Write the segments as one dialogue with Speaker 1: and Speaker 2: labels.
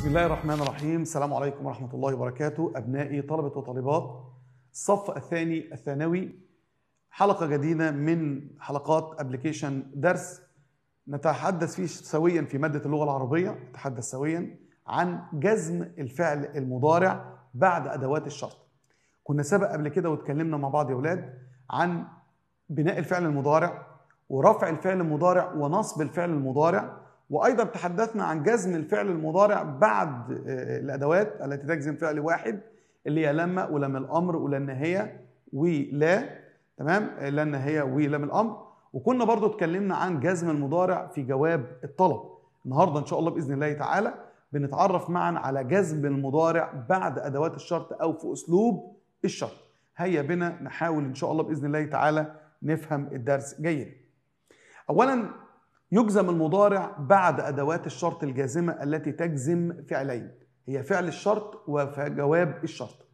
Speaker 1: بسم الله الرحمن الرحيم السلام عليكم ورحمة الله وبركاته أبنائي طلبة وطالبات الصف الثاني الثانوي حلقة جديدة من حلقات ابلكيشن درس نتحدث فيه سويا في مادة اللغة العربية نتحدث سويا عن جزم الفعل المضارع بعد أدوات الشرط كنا سبق قبل كده واتكلمنا مع بعض يا أولاد عن بناء الفعل المضارع ورفع الفعل المضارع ونصب الفعل المضارع وايضا تحدثنا عن جزم الفعل المضارع بعد آه، الادوات التي تجزم فعل واحد اللي هي لما ولم الامر ولن هي ولا تمام لن هي ولم الامر وكنا برضو اتكلمنا عن جزم المضارع في جواب الطلب النهارده ان شاء الله باذن الله تعالى بنتعرف معا على جزم المضارع بعد ادوات الشرط او في اسلوب الشرط هيا بنا نحاول ان شاء الله باذن الله تعالى نفهم الدرس جيد اولا يجزم المضارع بعد أدوات الشرط الجازمة التي تجزم فعلين هي فعل الشرط وجواب الشرط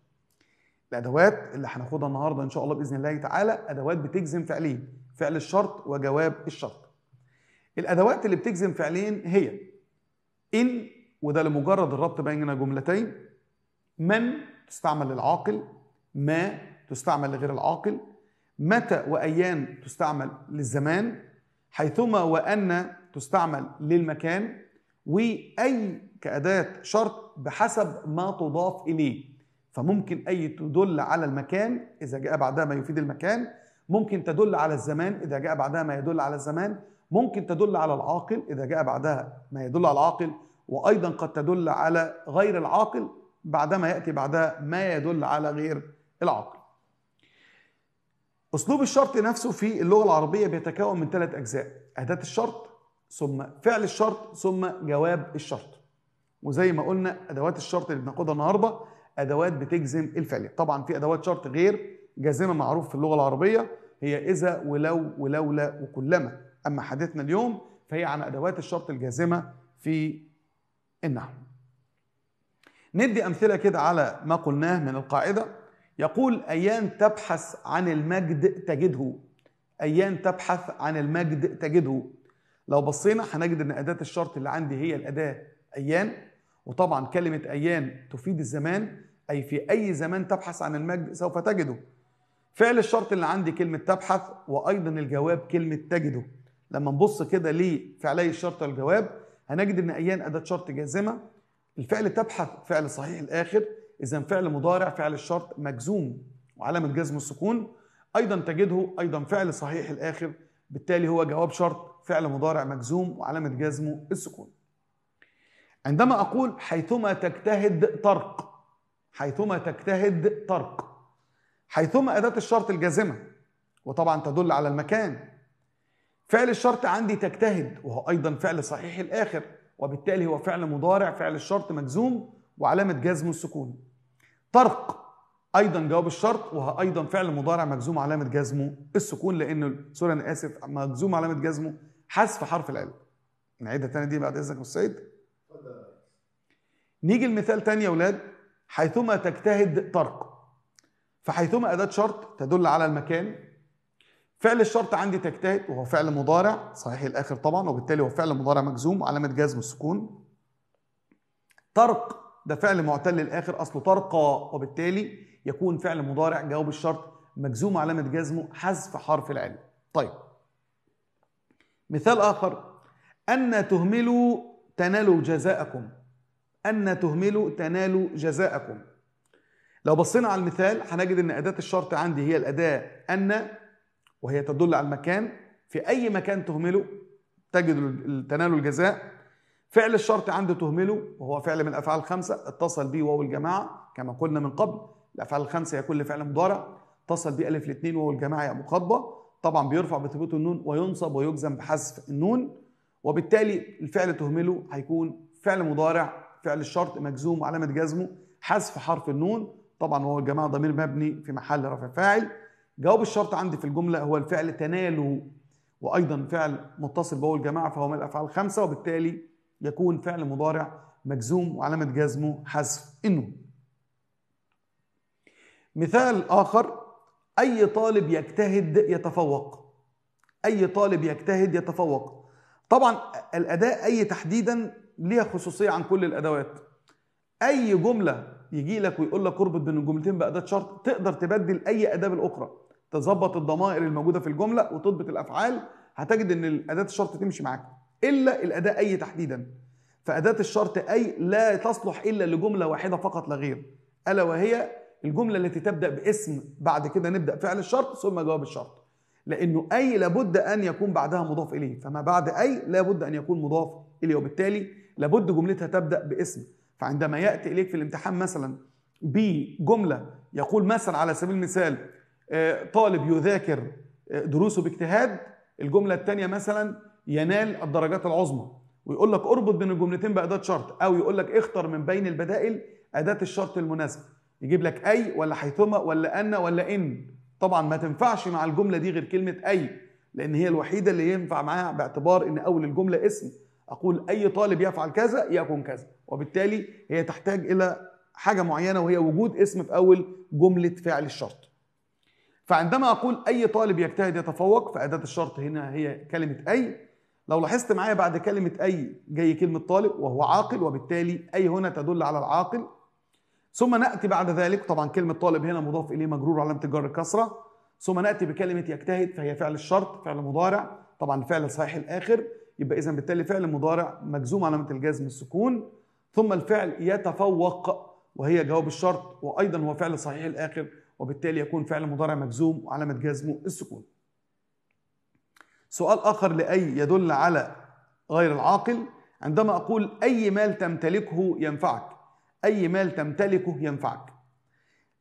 Speaker 1: الأدوات اللي هناخدها النهاردة إن شاء الله بإذن الله تعالى أدوات بتجزم فعلين فعل الشرط وجواب الشرط الأدوات اللي بتجزم فعلين هي إن وده لمجرد الربط بين جملتين من تستعمل للعاقل ما تستعمل لغير العاقل متى وأيان تستعمل للزمان حيثما وأن تستعمل للمكان وأي كأداة شرط بحسب ما تضاف إليه فممكن أي تدل على المكان إذا جاء بعدها ما يفيد المكان ممكن تدل على الزمان إذا جاء بعدها ما يدل على الزمان ممكن تدل على العاقل إذا جاء بعدها ما يدل على العاقل وأيضا قد تدل على غير العاقل بعدما يأتي بعدها ما يدل على غير العاقل اسلوب الشرط نفسه في اللغه العربيه بيتكون من ثلاث اجزاء اداه الشرط ثم فعل الشرط ثم جواب الشرط وزي ما قلنا ادوات الشرط اللي بناخدها النهارده ادوات بتجزم الفعل طبعا في ادوات شرط غير جازمه معروف في اللغه العربيه هي اذا ولو ولولا وكلما اما حديثنا اليوم فهي عن ادوات الشرط الجازمه في النحو ندي امثله كده على ما قلناه من القاعده يقول أيان تبحث عن المجد تجده أيان تبحث عن المجد تجده لو بصينا هنجد ان أداة الشرط اللي عندي هي الأداة أيان وطبعا كلمة أيان تفيد الزمان أي في أي زمان تبحث عن المجد سوف تجده فعل الشرط اللي عندي كلمة تبحث وأيضا الجواب كلمة تجده لما نبص كده لفعلي الشرط والجواب هنجد ان أيان أداة شرط جازمة الفعل تبحث فعل صحيح الآخر اذا فعل مضارع فعل الشرط مجزوم وعلامه جزم السكون ايضا تجده ايضا فعل صحيح الاخر بالتالي هو جواب شرط فعل مضارع مجزوم وعلامه جزمه السكون عندما اقول حيثما تجتهد ترق حيثما تجتهد ترق حيثما اداه الشرط الجازمه وطبعا تدل على المكان فعل الشرط عندي تجتهد وهو ايضا فعل صحيح الاخر وبالتالي هو فعل مضارع فعل الشرط مجزوم وعلامه جزمه السكون طرق ايضا جواب الشرط وهو ايضا فعل مضارع مجزوم علامه جزمه السكون لان سوري انا اسف مجزوم علامه جزمه حذف حرف العله نعيدها تاني دي بعد اذنك يا السيد نيجي لمثال تاني يا اولاد حيثما تجتهد طرق فحيثما اداه شرط تدل على المكان فعل الشرط عندي تجتهد وهو فعل مضارع صحيح الاخر طبعا وبالتالي هو فعل مضارع مجزوم علامه جزم السكون طرق ده فعل معتل للاخر اصله ترقى وبالتالي يكون فعل مضارع جواب الشرط مجزوم علامه جزمه حذف حرف العله طيب مثال اخر ان تهملوا تنالوا جزاءكم ان تهملوا تنالوا جزاءكم لو بصينا على المثال هنجد ان اداه الشرط عندي هي الاداه ان وهي تدل على المكان في اي مكان تهمله تجد تنالوا الجزاء فعل الشرط عنده تهمله وهو فعل من الافعال الخمسه اتصل به واو الجماعه كما قلنا من قبل الافعال الخمسه هي كل فعل مضارع اتصل به الف الاثنين واو الجماعه يا مخاطبه طبعا بيرفع بثبوت النون وينصب ويجزم بحذف النون وبالتالي الفعل تهمله هيكون فعل مضارع فعل الشرط مجزوم وعلامه جزمه حذف حرف النون طبعا واو الجماعه ضمير مبني في محل رفع فاعل جواب الشرط عندي في الجمله هو الفعل تناله وايضا فعل متصل بواو الجماعه فهو من الافعال الخمسه وبالتالي يكون فعل مضارع مجزوم وعلامة جزمه حذف إنه مثال آخر أي طالب يجتهد يتفوق أي طالب يجتهد يتفوق طبعا الأداء أي تحديدا ليها خصوصية عن كل الأدوات أي جملة يجي لك ويقول لك اربط بين الجملتين بأداة شرط تقدر تبدل أي أداة بالأخرى تظبط الضمائر الموجودة في الجملة وتضبط الأفعال هتجد إن أداة الشرط تمشي معاك الا الاداء اي تحديدا فاداه الشرط اي لا تصلح الا لجمله واحده فقط لا غير الا وهي الجمله التي تبدا باسم بعد كده نبدا فعل الشرط ثم جواب الشرط لانه اي لابد ان يكون بعدها مضاف اليه فما بعد اي لابد ان يكون مضاف اليه وبالتالي لابد جملتها تبدا باسم فعندما ياتي اليك في الامتحان مثلا بجمله يقول مثلا على سبيل المثال آه، طالب يذاكر آه، دروسه باجتهاد الجمله الثانيه مثلا ينال الدرجات العظمى ويقول لك اربط بين الجملتين باداه شرط او يقول لك اختر من بين البدائل اداه الشرط المناسبه يجيب لك اي ولا حيثما ولا ان ولا ان طبعا ما تنفعش مع الجمله دي غير كلمه اي لان هي الوحيده اللي ينفع معاها باعتبار ان اول الجمله اسم اقول اي طالب يفعل كذا يكون كذا وبالتالي هي تحتاج الى حاجه معينه وهي وجود اسم في اول جمله فعل الشرط فعندما اقول اي طالب يجتهد يتفوق فاداه الشرط هنا هي كلمه اي لو لاحظت معايا بعد كلمة أي جاي كلمة طالب وهو عاقل وبالتالي أي هنا تدل على العاقل ثم نأتي بعد ذلك طبعا كلمة طالب هنا مضاف إليه مجرور علامة الجر الكسرة ثم نأتي بكلمة يجتهد فهي فعل الشرط فعل مضارع طبعا فعل صحيح الآخر يبقى إذا بالتالي فعل مضارع مجزوم علامة الجزم السكون ثم الفعل يتفوق وهي جواب الشرط وأيضا هو فعل صحيح الآخر وبالتالي يكون فعل مضارع مجزوم وعلامة جزمه السكون سؤال آخر لأي يدل على غير العاقل عندما أقول أي مال تمتلكه ينفعك أي مال تمتلكه ينفعك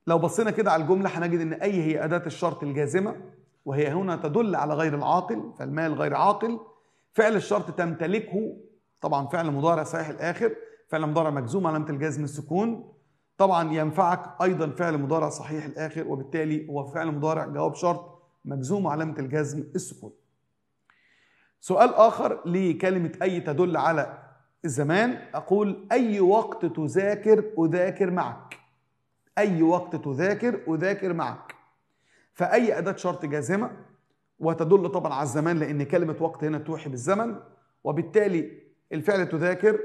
Speaker 1: لو بصينا كده على الجملة هنجد إن أي هي أداة الشرط الجازمة وهي هنا تدل على غير العاقل فالمال غير عاقل فعل الشرط تمتلكه طبعا فعل مضارع صحيح الآخر فعل مضارع مجزوم علامة الجزم السكون طبعا ينفعك أيضا فعل مضارع صحيح الآخر وبالتالي هو فعل مضارع جواب شرط مجزوم علامة الجزم السكون سؤال آخر لكلمة أي تدل على الزمان أقول أي وقت تذاكر أذاكر معك أي وقت تذاكر أذاكر معك فأي أداة شرط جازمة وتدل طبعا على الزمان لأن كلمة وقت هنا توحي بالزمن وبالتالي الفعل تذاكر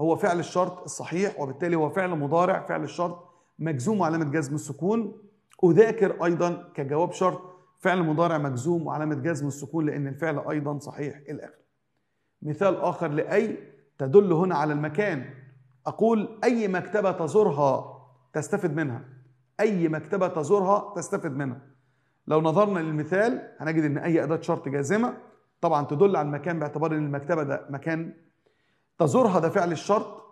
Speaker 1: هو فعل الشرط الصحيح وبالتالي هو فعل مضارع فعل الشرط مجزوم علامة جزم السكون أذاكر أيضا كجواب شرط فعل مضارع مجزوم وعلامة جزم السكون لأن الفعل أيضا صحيح إلى مثال آخر لأي تدل هنا على المكان أقول أي مكتبة تزورها تستفد منها أي مكتبة تزورها تستفد منها لو نظرنا للمثال هنجد إن أي أداة شرط جازمة طبعا تدل على المكان باعتبار إن المكتبة ده مكان تزورها ده فعل الشرط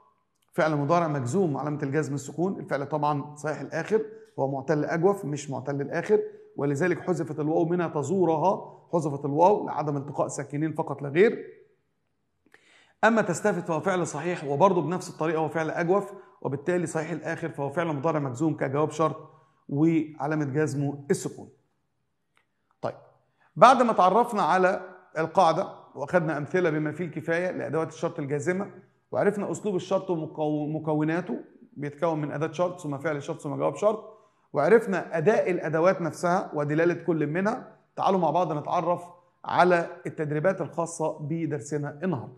Speaker 1: فعل مضارع مجزوم علامة الجزم السكون الفعل طبعا صحيح الآخر هو معتل أجوف مش معتل الآخر ولذلك حذفت الواو منها تزورها حذفت الواو لعدم التقاء ساكنين فقط لا غير اما تستفد فهو فعل صحيح وبرضه بنفس الطريقه هو فعل اجوف وبالتالي صحيح الاخر فهو فعل مضارع مجزوم كجواب شرط وعلامه جزمه السكون طيب بعد ما تعرفنا على القاعده واخدنا امثله بما فيه الكفايه لادوات الشرط الجازمه وعرفنا اسلوب الشرط ومكوناته بيتكون من اداه شرط ثم فعل شرط ثم جواب شرط وعرفنا اداء الادوات نفسها ودلاله كل منها تعالوا مع بعض نتعرف على التدريبات الخاصه بدرسنا النهارده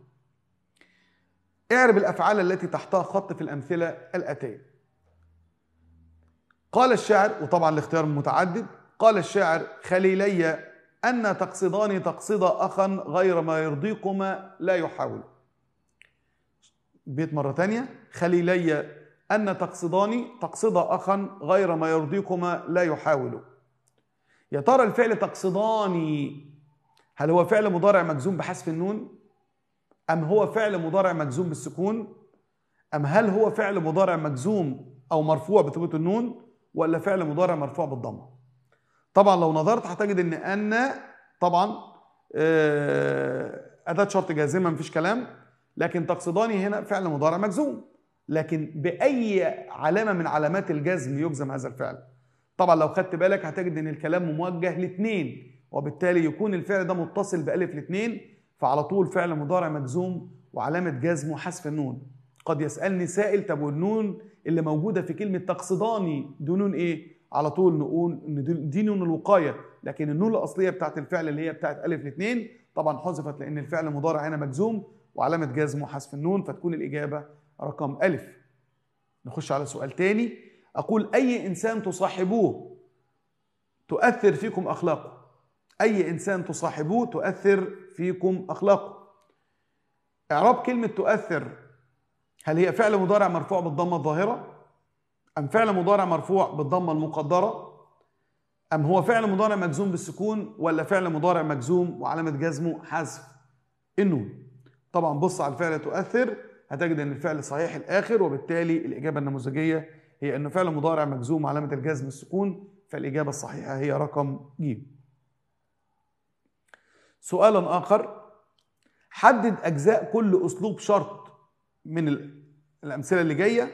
Speaker 1: اعرب الافعال التي تحتها خط في الامثله الاتيه قال الشاعر وطبعا الاختيار متعدد قال الشاعر خليلي أن تقصدان تقصد أخا غير ما يرضيكما لا يحاول بيت مرة تانية خليلي أن تقصدان تقصد أخا غير ما يرضيكما لا يحاول يا ترى الفعل تقصدان هل هو فعل مضارع مجزوم بحذف النون أم هو فعل مضارع مجزوم بالسكون أم هل هو فعل مضارع مجزوم أو مرفوع بثبوت النون ولا فعل مضارع مرفوع بالضمة طبعا لو نظرت هتجد ان أن طبعا آه، أداة شرط جازمة مفيش كلام لكن تقصداني هنا فعل مضارع مجزوم لكن باي علامه من علامات الجزم يجزم هذا الفعل طبعا لو خدت بالك هتجد ان الكلام موجه لاثنين وبالتالي يكون الفعل ده متصل بالف الاثنين فعلى طول فعل مضارع مجزوم وعلامه جزمه حذف النون قد يسالني سائل طب والنون اللي موجوده في كلمه تقصداني دونون نون ايه على طول نقول ان دي نون الوقايه لكن النون الاصليه بتاعت الفعل اللي هي بتاعت الف الاثنين طبعا حذفت لان الفعل مضارع هنا مجزوم وعلامه جزمه حذف النون فتكون الاجابه رقم ألف نخش على سؤال تاني أقول أي إنسان تصاحبوه تؤثر فيكم أخلاقه أي إنسان تصاحبوه تؤثر فيكم أخلاقه إعراب كلمة تؤثر هل هي فعل مضارع مرفوع بالضمة الظاهرة أم فعل مضارع مرفوع بالضمة المقدرة أم هو فعل مضارع مجزوم بالسكون ولا فعل مضارع مجزوم وعلامة جزمه حذف النون طبعا بص على الفعل تؤثر هتجد ان الفعل صحيح الاخر وبالتالي الاجابه النموذجيه هي انه فعل مضارع مجزوم علامه الجزم السكون فالاجابه الصحيحه هي رقم ج. سؤال اخر حدد اجزاء كل اسلوب شرط من الامثله اللي جايه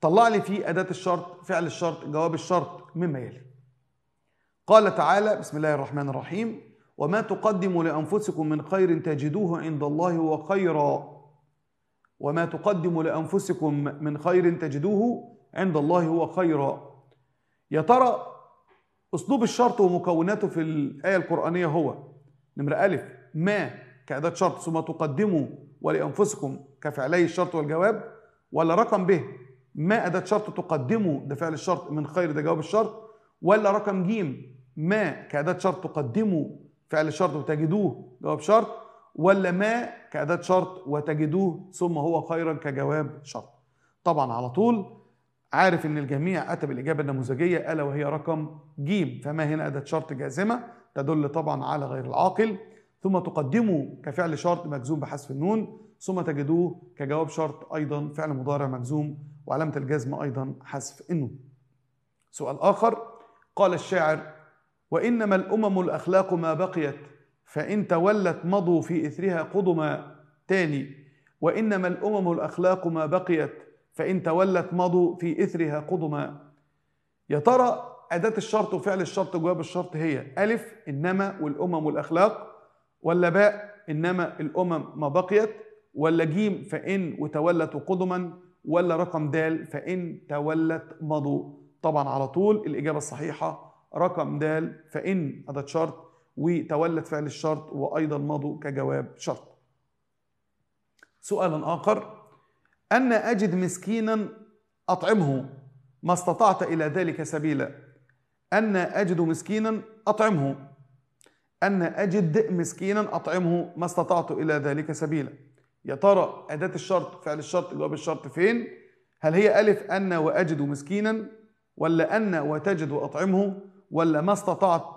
Speaker 1: طلع لي فيه اداه الشرط فعل الشرط جواب الشرط مما يلي. قال تعالى بسم الله الرحمن الرحيم وما تقدموا لانفسكم من خير تجدوه عند الله هو خيرا وما تقدموا لأنفسكم من خير تجدوه عند الله هو خيرا يا ترى أسلوب الشرط ومكوناته في الآية القرآنية هو نمرة ألف ما كأداة شرط ثم تقدموا ولأنفسكم كفعلي الشرط والجواب ولا رقم ب ما أداة شرط تقدموا ده فعل الشرط من خير ده جواب الشرط ولا رقم ج ما كأداة شرط تقدموا فعل الشرط وتجدوه جواب شرط ولا ما كأداة شرط وتجدوه ثم هو خيرا كجواب شرط طبعا على طول عارف ان الجميع اتى بالاجابه النموذجيه الا وهي رقم ج فما هنا اداه شرط جازمه تدل طبعا على غير العاقل ثم تقدمه كفعل شرط مجزوم بحذف النون ثم تجدوه كجواب شرط ايضا فعل مضارع مجزوم وعلامه الجزم ايضا حذف النون. سؤال اخر قال الشاعر وانما الامم الاخلاق ما بقيت فإن تولت مضوا في إثرها قدما تاني وإنما الأمم الأخلاق ما بقيت فإن تولت مضوا في إثرها قدما يا ترى أداة الشرط وفعل الشرط وجواب الشرط هي ألف إنما والأمم والأخلاق ولا باء إنما الأمم ما بقيت ولا جيم فإن وتولت وقدما ولا رقم دال فإن تولت مضوا طبعا على طول الإجابة الصحيحة رقم دال فإن أداة شرط وتولت فعل الشرط وأيضا مضوا كجواب شرط سؤال آخر أن أجد مسكينا أطعمه ما استطعت إلى ذلك سبيلا أن أجد مسكينا أطعمه أن أجد مسكينا أطعمه ما استطعت إلى ذلك سبيلا يا ترى أداة الشرط فعل الشرط جواب الشرط فين هل هي ألف أن وأجد مسكينا ولا أن وتجد أطعمه ولا ما استطعت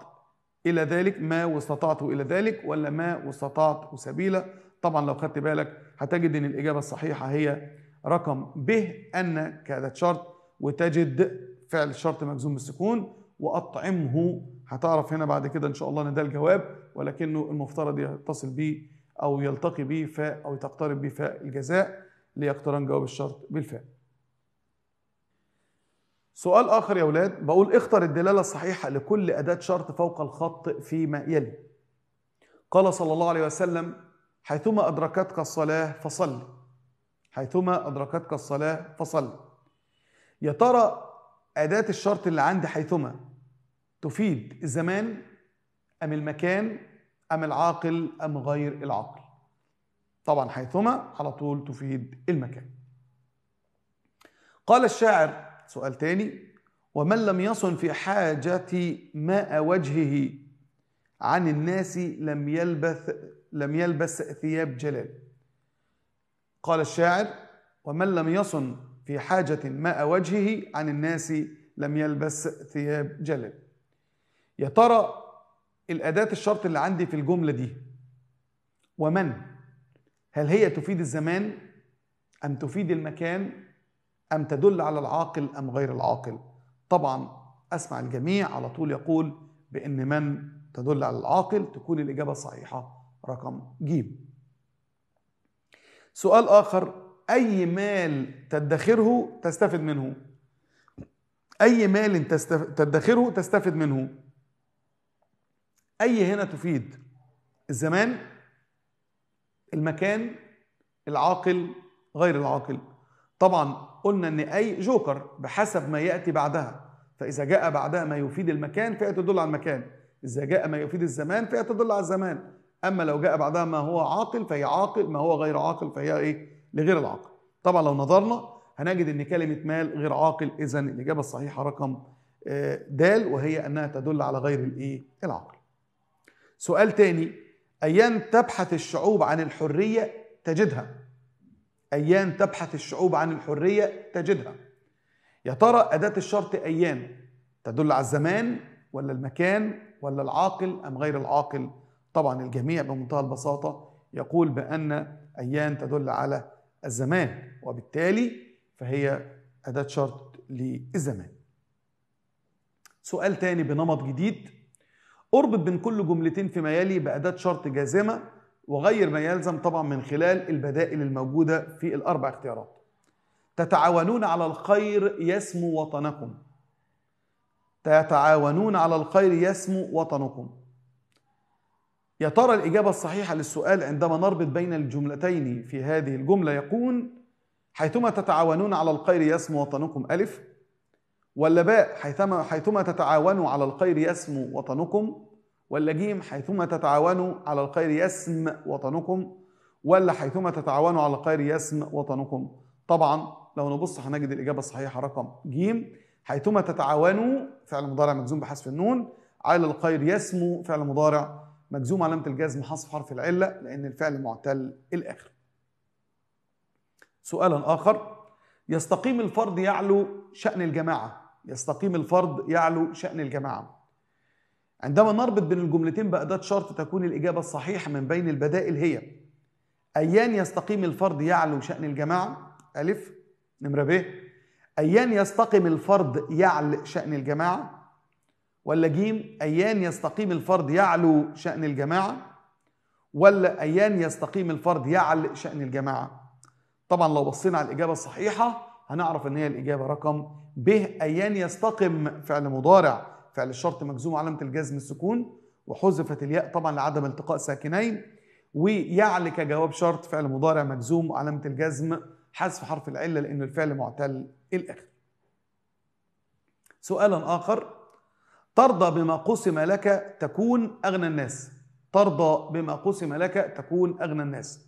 Speaker 1: إلى ذلك ما واستطعت إلى ذلك ولا ما واستطعت سبيلا طبعا لو خدت بالك هتجد ان الإجابة الصحيحة هي رقم ب أن كذا شرط وتجد فعل الشرط مجزوم بالسكون وأطعمه هتعرف هنا بعد كده إن شاء الله إن ده الجواب ولكنه المفترض يتصل به أو يلتقي به فاء أو تقترب به فاء الجزاء ليقترن جواب الشرط بالفاء سؤال آخر يا أولاد بقول اختر الدلالة الصحيحة لكل أداة شرط فوق الخط فيما يلي قال صلى الله عليه وسلم حيثما أدركتك الصلاة فصل حيثما أدركتك الصلاة فصل يا ترى أداة الشرط اللي عندي حيثما تفيد الزمان أم المكان أم العاقل أم غير العاقل طبعا حيثما على طول تفيد المكان قال الشاعر سؤال تاني ومن لم يصن في حاجة ماء وجهه عن الناس لم يلبث لم يلبس ثياب جلال قال الشاعر ومن لم يصن في حاجة ماء وجهه عن الناس لم يلبس ثياب جلال يا ترى الأداة الشرط اللي عندي في الجملة دي ومن هل هي تفيد الزمان أم تفيد المكان أم تدل على العاقل أم غير العاقل طبعا أسمع الجميع على طول يقول بأن من تدل على العاقل تكون الإجابة الصحيحة رقم ج سؤال آخر أي مال تدخره تستفد منه أي مال تدخره تستفد منه أي هنا تفيد الزمان المكان العاقل غير العاقل طبعا قلنا ان اي جوكر بحسب ما ياتي بعدها فاذا جاء بعدها ما يفيد المكان فهي تدل على المكان اذا جاء ما يفيد الزمان فهي تدل على الزمان اما لو جاء بعدها ما هو عاقل فهي عاقل ما هو غير عاقل فهي ايه لغير العاقل طبعا لو نظرنا هنجد ان كلمه مال غير عاقل اذا الاجابه الصحيحه رقم آه، د وهي انها تدل على غير الايه العاقل سؤال تاني ايان تبحث الشعوب عن الحريه تجدها أيان تبحث الشعوب عن الحرية تجدها يا ترى أداة الشرط أيان تدل على الزمان ولا المكان ولا العاقل أم غير العاقل طبعا الجميع بمنتهى البساطة يقول بأن أيان تدل على الزمان وبالتالي فهي أداة شرط للزمان سؤال تاني بنمط جديد اربط بين كل جملتين فيما يلي بأداة شرط جازمة وغير ما يلزم طبعا من خلال البدائل الموجودة في الأربع اختيارات تتعاونون على الخير يسمو وطنكم تتعاونون على الخير يسمو وطنكم يا ترى الإجابة الصحيحة للسؤال عندما نربط بين الجملتين في هذه الجملة يكون حيثما تتعاونون على الخير يسمو وطنكم ألف ولا باء حيثما حيثما تتعاونوا على الخير يسمو وطنكم ولا جيم حيثما تتعاونوا على الخير يسم وطنكم ولا حيثما تتعاونوا على الخير يسم وطنكم طبعا لو نبص هنجد الإجابة الصحيحة رقم جيم حيثما تتعاونوا فعل مضارع مجزوم بحذف النون على الخير يسمو فعل مضارع مجزوم علامة الجزم حذف حرف العلة لأن الفعل معتل الآخر سؤالا آخر يستقيم الفرد يعلو شأن الجماعة يستقيم الفرد يعلو شأن الجماعة عندما نربط بين الجملتين بأداة شرط تكون الإجابة الصحيحة من بين البدائل هي أيان يستقيم الفرد يعلو شأن الجماعة ألف نمرة ب أيان يستقيم الفرد يعل شأن الجماعة ولا جيم أيان يستقيم الفرد يعلو شأن الجماعة ولا أيان يستقيم الفرد يعل شأن الجماعة طبعا لو بصينا على الإجابة الصحيحة هنعرف إن هي الإجابة رقم ب أيان يستقم فعل مضارع فعل الشرط مجزوم علامة الجزم السكون وحذفت الياء طبعا لعدم التقاء ساكنين ويعلى كجواب شرط فعل مضارع مجزوم وعلامة الجزم حذف حرف العلة لأن الفعل معتل الآخر سؤالا آخر ترضى بما قسم لك تكون أغنى الناس ترضى بما قسم لك تكون أغنى الناس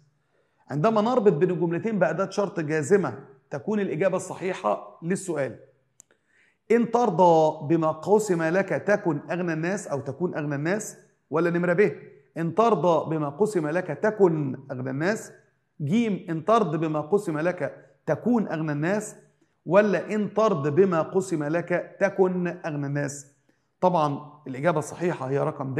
Speaker 1: عندما نربط بين الجملتين بأداة شرط جازمة تكون الإجابة الصحيحة للسؤال إن ترضى بما قسم لك تكن أغنى الناس أو تكون أغنى الناس ولا نمرة ب إن ترضى بما قسم لك تكن أغنى الناس جيم إن ترضى بما قسم لك تكون أغنى الناس ولا إن ترضى بما قسم لك تكن أغنى الناس طبعا الإجابة الصحيحة هي رقم د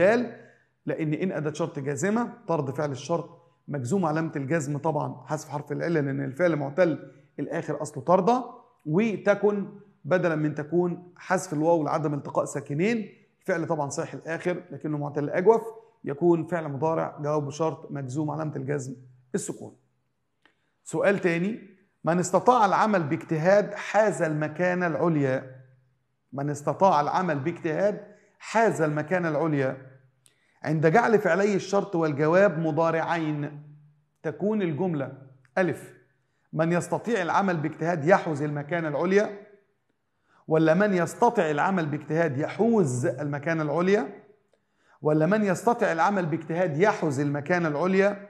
Speaker 1: لأن إن أداة شرط جازمة طرد فعل الشرط مجزوم علامة الجزم طبعا حذف حرف العلة لأن الفعل معتل الآخر أصله ترضى وتكن بدلا من تكون حذف الواو لعدم التقاء ساكنين الفعل طبعا صحيح الاخر لكنه معتل الاجوف يكون فعل مضارع جواب بشرط مجزوم علامه الجزم السكون سؤال تاني من استطاع العمل باجتهاد حاز المكانه العليا من استطاع العمل باجتهاد حاز المكانه العليا عند جعل فعلي الشرط والجواب مضارعين تكون الجمله ألف من يستطيع العمل باجتهاد يحوز المكانة العليا ولا من يستطع العمل باجتهاد يحوز المكان العليا ولا من يستطع العمل باجتهاد يحوز المكان العليا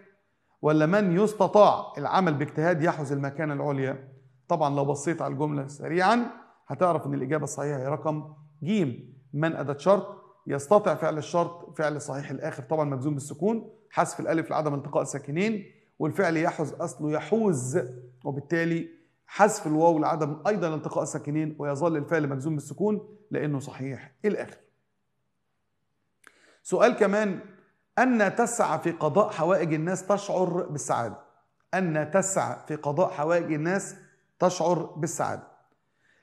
Speaker 1: ولا من يستطاع العمل باجتهاد يحوز المكان العليا طبعا لو بصيت على الجملة سريعا هتعرف ان الإجابة الصحيحة هي رقم جيم من أداة شرط يستطع فعل الشرط فعل صحيح الآخر طبعا مجزوم بالسكون حذف الألف لعدم التقاء الساكنين والفعل يحوز أصله يحوز وبالتالي حذف الواو لعدم ايضا التقاء الساكنين ويظل الفعل مجزوم بالسكون لانه صحيح إيه الاخر سؤال كمان ان تسعى في قضاء حوائج الناس تشعر بالسعاده ان تسعى في قضاء حوائج الناس تشعر بالسعاده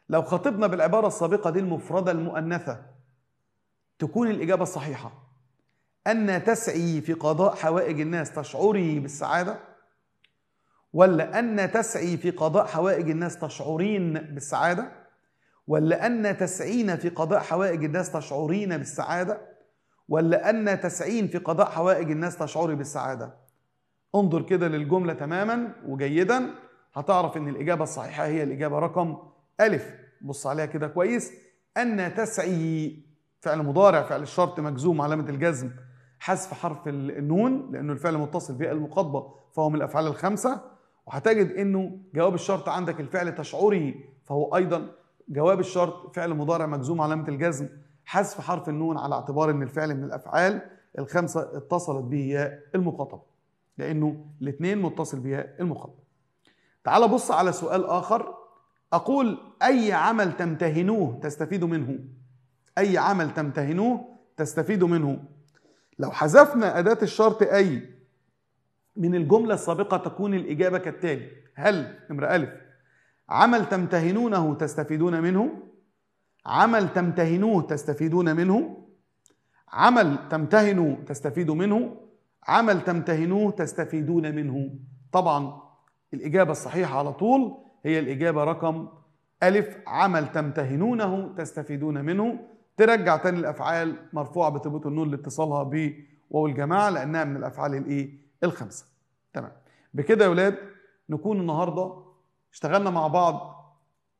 Speaker 1: لو خاطبنا بالعباره السابقه دي المفرده المؤنثه تكون الاجابه الصحيحه ان تسعي في قضاء حوائج الناس تشعري بالسعاده ولا أن تسعي في قضاء حوائج الناس تشعرين بالسعادة ولا أن تسعين في قضاء حوائج الناس تشعرين بالسعادة ولا أن تسعين في قضاء حوائج الناس تشعري بالسعادة انظر كده للجملة تماما وجيدا هتعرف ان الإجابة الصحيحة هي الإجابة رقم ألف بص عليها كده كويس أن تسعي فعل مضارع فعل الشرط مجزوم علامة الجزم حذف حرف النون لأنه الفعل متصل بالمقاطبة فهو من الأفعال الخمسة وهتجد انه جواب الشرط عندك الفعل تشعري فهو ايضا جواب الشرط فعل مضارع مجزوم علامه الجزم حذف حرف النون على اعتبار ان الفعل من الافعال الخمسه اتصلت به ياء المخاطبه لانه الاثنين متصل بياء المخاطبه تعال بص على سؤال اخر اقول اي عمل تمتهنوه تستفيد منه اي عمل تمتهنوه تستفيد منه لو حذفنا اداه الشرط اي من الجملة السابقة تكون الإجابة كالتالي هل نمرة ألف عمل تمتهنونه تستفيدون منه عمل تمتهنوه تستفيدون منه عمل تمتهنوا تستفيدوا منه عمل تمتهنوه تستفيدون منه طبعا الإجابة الصحيحة على طول هي الإجابة رقم ألف عمل تمتهنونه تستفيدون منه ترجع تاني الأفعال مرفوعة بتربط النون لاتصالها ب واو الجماعة لأنها من الأفعال الإيه الخمسة تمام بكده يا ولاد نكون النهاردة اشتغلنا مع بعض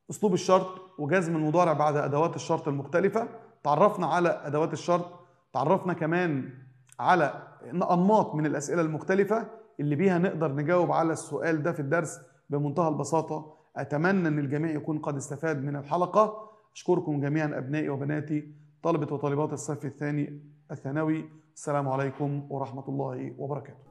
Speaker 1: أسلوب الشرط وجزم المضارع بعد أدوات الشرط المختلفة تعرفنا على أدوات الشرط تعرفنا كمان على أنماط من الأسئلة المختلفة اللي بيها نقدر نجاوب على السؤال ده في الدرس بمنتهى البساطة أتمنى أن الجميع يكون قد استفاد من الحلقة أشكركم جميعا أبنائي وبناتي طلبة وطالبات الصف الثاني الثانوي السلام عليكم ورحمة الله وبركاته